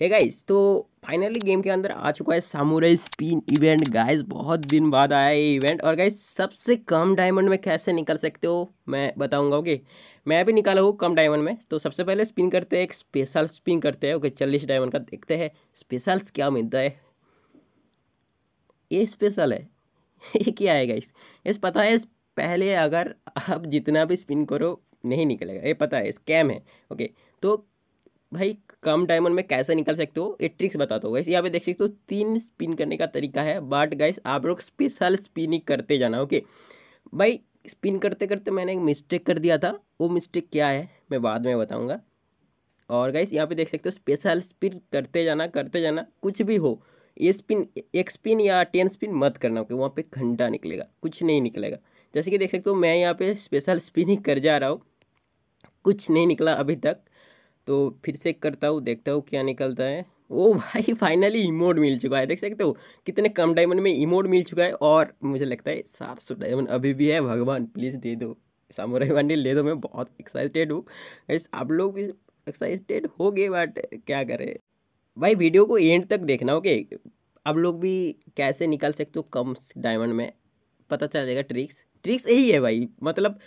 है गाइस तो finally game के अंदर आ चुका है सामुराई स्पिन इवेंट गाइस बहुत दिन बाद आया ये इवेंट और गाइस सबसे कम डायमंड में कैसे निकल सकते हो मैं बताऊंगा ओके मैं भी निकाला हूँ कम डायमंड में तो सबसे पहले स्पिन करते हैं एक स्पेशल स्पिन करते हैं ओके चालीस डायमंड का देखते हैं स्पेशल्स क्या मिलता है ये स्पेशल है ये क्या है गाइस ये पता है पहले अगर आप जितना भी स्पिन करो नहीं निकलेगा ये पता है स्कैम है ओके तो भाई कम डायमंड में कैसे निकल सकते हो ये ट्रिक्स बताता हूँ गाइस यहाँ पे देख सकते हो तीन स्पिन करने का तरीका है बट गाइस आप लोग स्पेशल स्पिनिंग करते जाना ओके भाई स्पिन करते करते मैंने एक मिस्टेक कर दिया था वो मिस्टेक क्या है मैं बाद में बताऊँगा और गाइस यहाँ पे देख सकते हो स्पेशल स्पिन करते जाना करते जाना कुछ भी हो ये स्पिन एक स्पिन या टेन स्पिन मत करना ओके वहाँ पर घंटा निकलेगा कुछ नहीं निकलेगा जैसे कि देख सकते हो मैं यहाँ पे स्पेशल स्पिनिंग कर जा रहा हूँ कुछ नहीं निकला अभी तक तो फिर से करता हूँ देखता हूँ क्या निकलता है ओ भाई फाइनली इमोड मिल चुका है देख सकते हो कितने कम डायमंड में इमोड मिल चुका है और मुझे लगता है सात सौ डायमंड अभी भी है भगवान प्लीज़ दे दो सामोराई वाणी ले दो मैं बहुत एक्साइटेड हूँ आप लोग भी एक्साइटेड हो गए बट क्या करें भाई वीडियो को एंड तक देखना ओके आप लोग भी कैसे निकल सकते हो कम डायमंड में पता चल जाएगा ट्रिक्स ट्रिक्स यही है भाई मतलब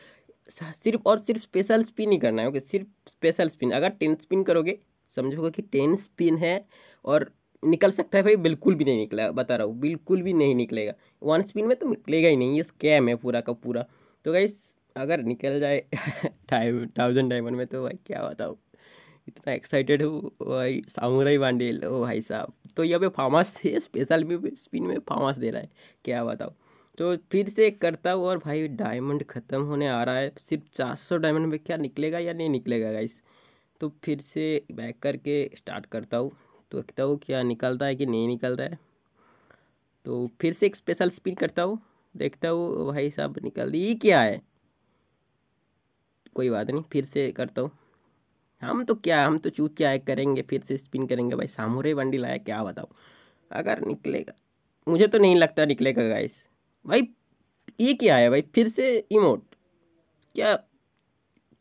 सिर्फ और सिर्फ स्पेशल स्पिन ही करना है ओके सिर्फ स्पेशल स्पिन अगर टेन स्पिन करोगे समझोगे कि टेन स्पिन है और निकल सकता है भाई बिल्कुल भी नहीं निकला बता रहा हूँ बिल्कुल भी नहीं निकलेगा वन स्पिन में तो निकलेगा ही नहीं ये स्कैम है पूरा का पूरा तो भाई अगर निकल जाए टाइम थाउजेंड डायमंड में तो भाई क्या बताओ इतना एक्साइटेड हूँ भाई सामुराई बांडेल ओ भाई साहब तो ये पे फार्मास स्पेशल भी स्पिन में फार्मास दे रहा है क्या बताओ तो फिर से करता हूँ और भाई डायमंड ख़त्म होने आ रहा है सिर्फ चार सौ डायमंड में क्या निकलेगा या नहीं निकलेगा गाइस तो फिर से बैक करके स्टार्ट करता हूँ तो देखता हूँ क्या निकलता है कि नहीं निकलता है तो फिर से एक स्पेशल स्पिन करता हूँ देखता हूँ भाई साहब निकल ये क्या है कोई बात नहीं फिर से करता हूँ हम तो क्या हम तो चूत क्या है करेंगे फिर से स्पिन करेंगे भाई सामूरे वंडी लाया क्या बताओ अगर निकलेगा मुझे तो नहीं लगता निकलेगा गाइस भाई ये क्या है भाई फिर से इमोट क्या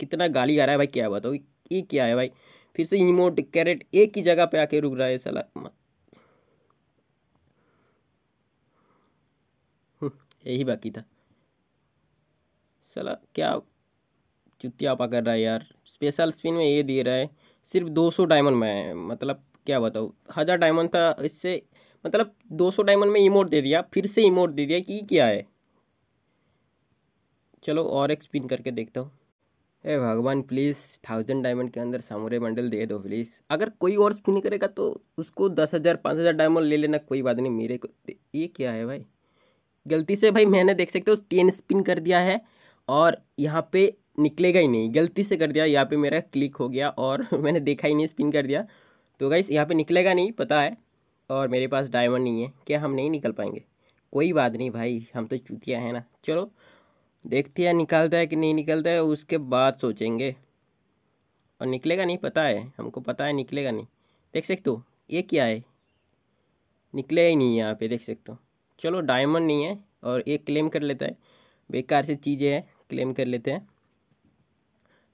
कितना गाली आ रहा है भाई क्या बताओ ये क्या है भाई फिर से इमोट कैरेट एक ही जगह पे आके रुक रहा है साला हम्म, यही बाकी था साला क्या चुतिया आपा कर रहा है यार स्पेशल स्पिन में ये दे रहा है सिर्फ 200 डायमंड में मतलब क्या बताऊँ हज़ार डायमंड था इससे मतलब 200 डायमंड में इमोट दे दिया फिर से इमोट दे दिया कि क्या है चलो और एक स्पिन करके देखता हूँ ए भगवान प्लीज़ थाउजेंड डायमंड के अंदर सामोरे मंडल दे दो प्लीज़ अगर कोई और स्पिन करेगा तो उसको दस हज़ार पाँच हज़ार डायमंड ले लेना कोई बात नहीं मेरे को ये क्या है भाई गलती से भाई मैंने देख सकते हो टेन स्पिन कर दिया है और यहाँ पे निकलेगा ही नहीं गलती से कर दिया यहाँ पे मेरा क्लिक हो गया और मैंने देखा ही नहीं स्पिन कर दिया तो गाइस यहाँ पे निकलेगा नहीं पता है और मेरे पास डायमंड नहीं है क्या हम नहीं निकल पाएंगे कोई बात नहीं भाई हम तो चूतिया हैं ना चलो देखते हैं निकालता है कि नहीं निकलता है उसके बाद सोचेंगे और निकलेगा नहीं पता है हमको पता है निकलेगा नहीं देख सकते हो ये क्या है निकले ही नहीं यहाँ पे देख सकते हो चलो डायमंड नहीं है और ये क्लेम कर लेता है बेकार से चीज़ें हैं क्लेम कर लेते हैं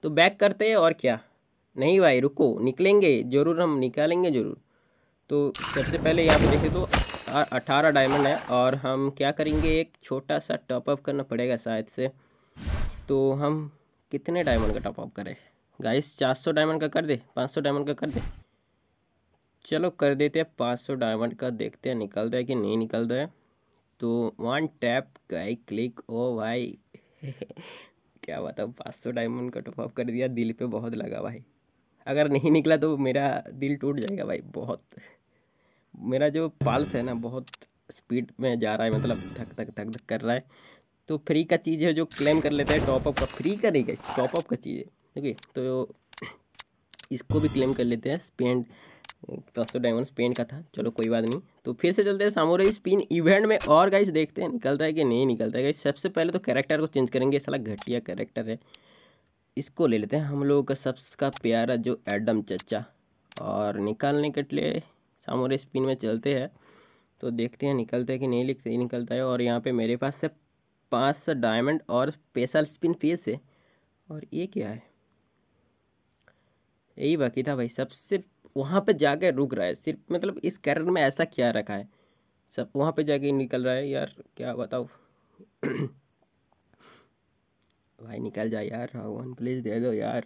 तो बैक करते हैं और क्या नहीं भाई रुको निकलेंगे ज़रूर हम निकालेंगे ज़रूर तो सबसे पहले यहाँ पे देखें तो अठारह डायमंड है और हम क्या करेंगे एक छोटा सा टॉपअप करना पड़ेगा शायद से तो हम कितने डायमंड का टॉपअप करें गाइस सौ डायमंड का कर दे पाँच सौ डायमंड का कर दे चलो कर देते हैं सौ डायमंड का देखते हैं निकलता है कि नहीं निकलता है तो वन टैप गए क्लिक ओ भाई क्या बताऊँ सौ डायमंड का टॉपअप कर दिया दिल पे बहुत लगा भाई अगर नहीं निकला तो मेरा दिल टूट जाएगा भाई बहुत मेरा जो पाल्स है ना बहुत स्पीड में जा रहा है मतलब धक धक धक धक कर रहा है तो फ्री का चीज़ है जो क्लेम कर लेता है टॉपअप का फ्री का नहीं गई टॉपअप का चीज़ है है तो इसको भी क्लेम कर लेते हैं स्पेंड दस सौ डायमंड स्पेंड का था चलो कोई बात नहीं तो फिर से चलते हैं सामोरे स्पिन इवेंट में और गाइस देखते हैं निकलता है कि नहीं निकलता है गाइस सबसे पहले तो कैरेक्टर को चेंज करेंगे सला घटिया कैरेक्टर है इसको ले लेते हैं हम लोगों का सबसे का प्यारा जो एडम चचा और निकालने के लिए सामोरे स्पिन में चलते हैं तो देखते हैं निकलते हैं कि नहीं लिखते निकलता है और यहाँ पे मेरे पास से पाँच सौ डायमंड और स्पेशल स्पिन फेस है और ये क्या है यही बाकी था भाई सबसे वहाँ पे जाके रुक रहा है सिर्फ मतलब इस कैरेक्टर में ऐसा क्या रखा है सब वहाँ पे जाके निकल रहा है यार क्या बताऊँ भाई निकल जा यार वन प्लीज़ दे दो यार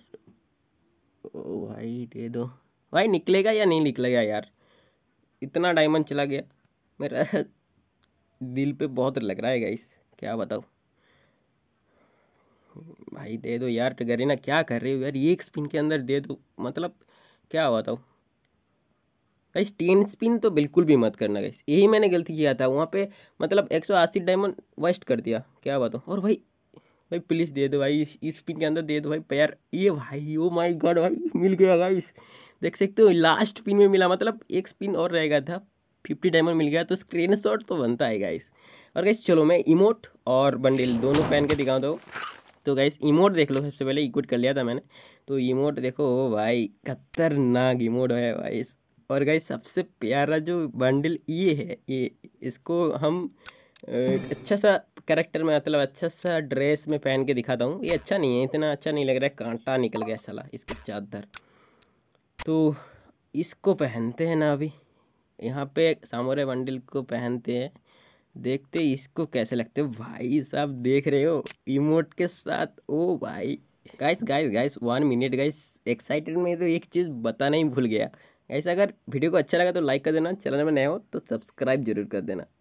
ओ भाई दे दो भाई निकलेगा या नहीं निकलेगा यार इतना डायमंड चला गया मेरा दिल पे बहुत लग रहा है गाइस क्या बताओ भाई दे दो यार टगरीना क्या कर रहे हो यार एक स्पिन के अंदर दे दो मतलब क्या बताओ गाइस टेन स्पिन तो बिल्कुल भी मत करना गाइस यही मैंने गलती किया था वहाँ पे मतलब 180 डायमंड वेस्ट कर दिया क्या बताओ और भाई भाई प्लीज़ दे दो भाई इस पिन के अंदर दे दो भाई पैर ये भाई ओ माय गॉड भाई मिल गया भाई देख सकते हो लास्ट पिन में मिला मतलब एक स्पिन और रहेगा था फिफ्टी डायमंड मिल गया तो स्क्रीन तो बनता है गाइस और गाइस चलो मैं इमोट और बंडल दोनों पहन के दिखाऊँ तो तो गाइस इमोट देख लो सबसे पहले इक्विट कर लिया था मैंने तो इमोट देखो भाई खतरनाक इमोट है भाई और गाइस सबसे प्यारा जो बंडल ये है ये इसको हम अच्छा सा करेक्टर में मतलब अच्छा सा ड्रेस में पहन के दिखाता हूँ ये अच्छा नहीं है इतना अच्छा नहीं लग रहा है कांटा निकल गया साला इसकी चादर तो इसको पहनते हैं ना अभी यहाँ पे सामोरे बंडल को पहनते हैं देखते इसको कैसे लगते भाई साहब देख रहे हो इमोट के साथ ओ भाई guys guys guys one minute guys excited में तो एक चीज़ बताना ही भूल गया ऐसे अगर वीडियो को अच्छा लगा तो लाइक कर देना चैनल में नए हो तो सब्सक्राइब जरूर कर देना